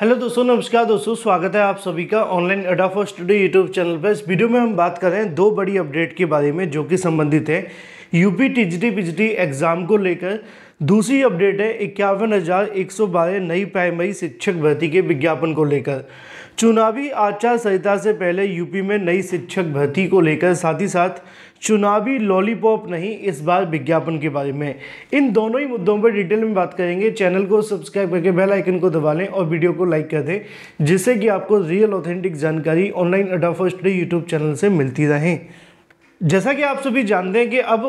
hello दोस्तों नमस्कार दोस्तों स्वागत है आप सभी का ऑनलाइन अडाफो फॉर स्टूडियो यूट्यूब चैनल पर इस वीडियो में हम बात कर रहे हैं दो बड़ी अपडेट के बारे में जो कि संबंधित है यूपी टीजीटी पीजीटी एग्ज़ाम को लेकर दूसरी अपडेट है इक्यावन हज़ार एक सौ बारह नई प्राइमरी शिक्षक भर्ती के विज्ञापन को लेकर चुनावी आचार संहिता से पहले यूपी में नई शिक्षक भर्ती को लेकर साथ ही साथ चुनावी लॉलीपॉप नहीं इस बार विज्ञापन के बारे में इन दोनों ही मुद्दों पर डिटेल में बात करेंगे चैनल को सब्सक्राइब करके बेल आइकन को दबा लें और वीडियो को लाइक कर दें जिससे कि आपको रियल ऑथेंटिक जानकारी ऑनलाइन अडाफर्स्ट फर्स्ट यूट्यूब चैनल से मिलती रहे जैसा कि आप सभी जानते हैं कि अब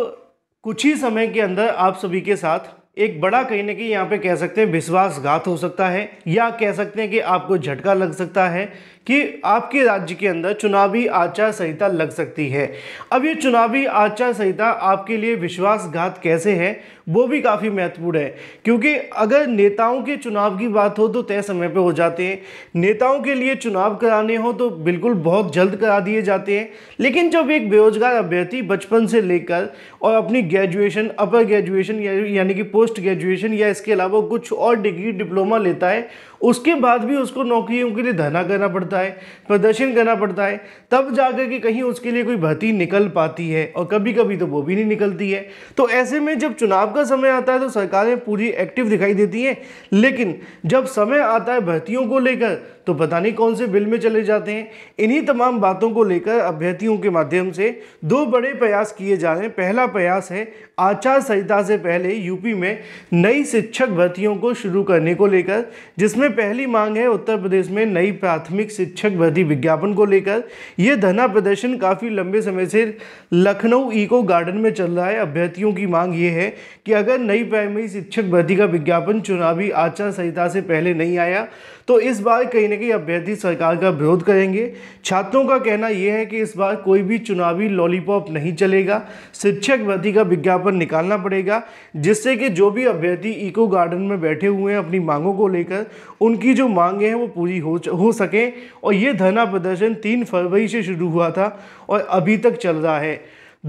कुछ ही समय के अंदर आप सभी के साथ एक बड़ा कहीं ना कहीं यहाँ पे कह सकते हैं विश्वासघात हो सकता है या कह सकते हैं कि आपको झटका लग सकता है कि आपके राज्य के अंदर चुनावी आचार संहिता लग सकती है अब ये चुनावी आचार संहिता आपके लिए विश्वासघात कैसे है वो भी काफ़ी महत्वपूर्ण है क्योंकि अगर नेताओं के चुनाव की बात हो तो तय समय पर हो जाते हैं नेताओं के लिए चुनाव कराने हो तो बिल्कुल बहुत जल्द करा दिए जाते हैं लेकिन जब एक बेरोजगार अभ्यर्थी बचपन से लेकर और अपनी ग्रेजुएशन अपर ग्रेजुएशन यानी कि पोस्ट ग्रेजुएशन या इसके अलावा कुछ और डिग्री डिप्लोमा लेता है उसके बाद भी उसको नौकरियों के लिए धरना करना पड़ता है पड़ता है प्रदर्शन करना पड़ता है तब जाकर के कहीं उसके लिए कोई भर्ती निकल पाती है और कभी कभी तो वो भी नहीं निकलती है तो ऐसे में जब चुनाव का समय आता है तो सरकारें पूरी एक्टिव दिखाई देती हैं लेकिन जब समय आता है भर्तियों को लेकर तो पता नहीं कौन से बिल में चले जाते हैं इन्हीं तमाम बातों को लेकर अभ्यर्थियों के माध्यम से दो बड़े प्रयास किए जा रहे हैं पहला प्रयास है आचार संहिता से पहले यूपी में नई शिक्षक भर्तियों को शुरू करने को लेकर जिसमें पहली मांग है उत्तर प्रदेश में नई प्राथमिक शिक्षक भर्ती विज्ञापन को लेकर यह धना प्रदर्शन काफ़ी लंबे समय से लखनऊ इको गार्डन में चल रहा है अभ्यर्थियों की मांग ये है कि अगर नई प्राइमरी शिक्षक भर्ती का विज्ञापन चुनावी आचार संहिता से पहले नहीं आया तो इस बार कहीं देने कहीं अभ्यर्थी सरकार का विरोध करेंगे छात्रों का कहना यह है कि इस बार कोई भी चुनावी लॉलीपॉप नहीं चलेगा शिक्षक भर्ती का विज्ञापन निकालना पड़ेगा जिससे कि जो भी अभ्यर्थी इको गार्डन में बैठे हुए हैं अपनी मांगों को लेकर उनकी जो मांगे हैं वो पूरी हो हो सकें और ये धरना प्रदर्शन तीन फरवरी से शुरू हुआ था और अभी तक चल रहा है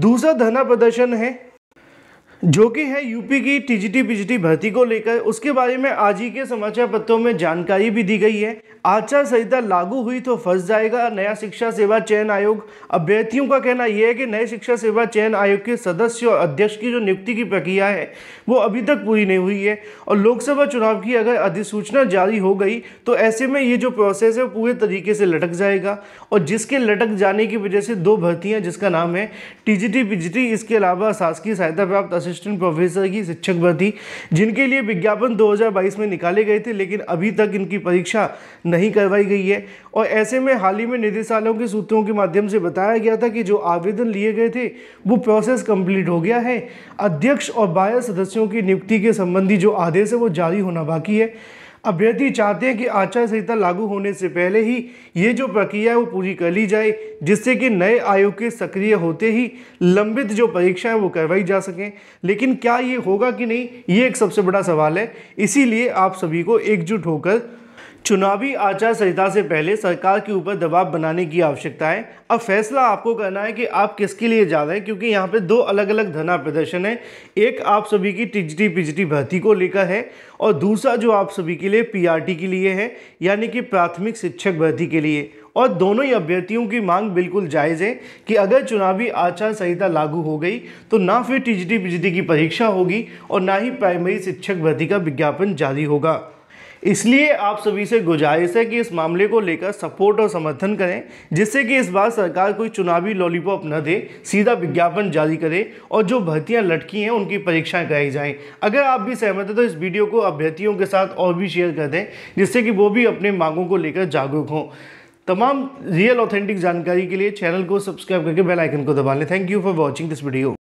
दूसरा धरना प्रदर्शन है जो कि है यूपी की टीजीटी पीजीटी भर्ती को लेकर उसके बारे में आज ही के समाचार पत्रों में जानकारी भी दी गई है आचार संहिता लागू हुई तो फंस जाएगा नया शिक्षा सेवा चयन आयोग अभ्यर्थियों का कहना यह है कि नए शिक्षा सेवा चयन आयोग के सदस्य और अध्यक्ष की जो नियुक्ति की प्रक्रिया है वो अभी तक पूरी नहीं हुई है और लोकसभा चुनाव की अगर अधिसूचना जारी हो गई तो ऐसे में ये जो प्रोसेस है पूरे तरीके से लटक जाएगा और जिसके लटक जाने की वजह से दो भर्तियाँ जिसका नाम है टी जी इसके अलावा शासकीय सहायता प्राप्त असिस्टेंट प्रोफेसर की शिक्षक भर्ती जिनके लिए विज्ञापन 2022 में निकाले गए थे लेकिन अभी तक इनकी परीक्षा नहीं करवाई गई है और ऐसे में हाल ही में निदेशालयों के सूत्रों के माध्यम से बताया गया था कि जो आवेदन लिए गए थे वो प्रोसेस कंप्लीट हो गया है अध्यक्ष और बारह सदस्यों की नियुक्ति के संबंधी जो आदेश है वो जारी होना बाकी है अभ्यर्थी चाहते हैं कि आचार संहिता लागू होने से पहले ही ये जो प्रक्रिया है वो पूरी कर ली जाए जिससे कि नए आयोग के सक्रिय होते ही लंबित जो परीक्षाएं वो करवाई जा सकें लेकिन क्या ये होगा कि नहीं ये एक सबसे बड़ा सवाल है इसीलिए आप सभी को एकजुट होकर चुनावी आचार संहिता से पहले सरकार के ऊपर दबाव बनाने की आवश्यकता है अब फैसला आपको करना है कि आप किसके लिए जा रहे हैं क्योंकि यहाँ पे दो अलग अलग धरना प्रदर्शन है एक आप सभी की टिजटी पिजटी भर्ती को लेकर है और दूसरा जो आप सभी के लिए पीआरटी के लिए है यानी कि प्राथमिक शिक्षक भर्ती के लिए और दोनों ही अभ्यर्थियों की मांग बिल्कुल जायज़ है कि अगर चुनावी आचार संहिता लागू हो गई तो ना फिर टिजटी पिजटी की परीक्षा होगी और ना ही प्राइमरी शिक्षक भर्ती का विज्ञापन जारी होगा इसलिए आप सभी से गुजारिश है कि इस मामले को लेकर सपोर्ट और समर्थन करें जिससे कि इस बार सरकार कोई चुनावी लॉलीपॉप न दे सीधा विज्ञापन जारी करे और जो भर्तियाँ लटकी हैं उनकी परीक्षाएँ कराई जाएँ अगर आप भी सहमत हैं तो इस वीडियो को अभ्यर्थियों के साथ और भी शेयर कर दें जिससे कि वो भी अपने मांगों को लेकर जागरूक हों तमाम रियल ऑथेंटिक जानकारी के लिए चैनल को सब्सक्राइब करके बेलाइकन को दबा लें thank you for watching this video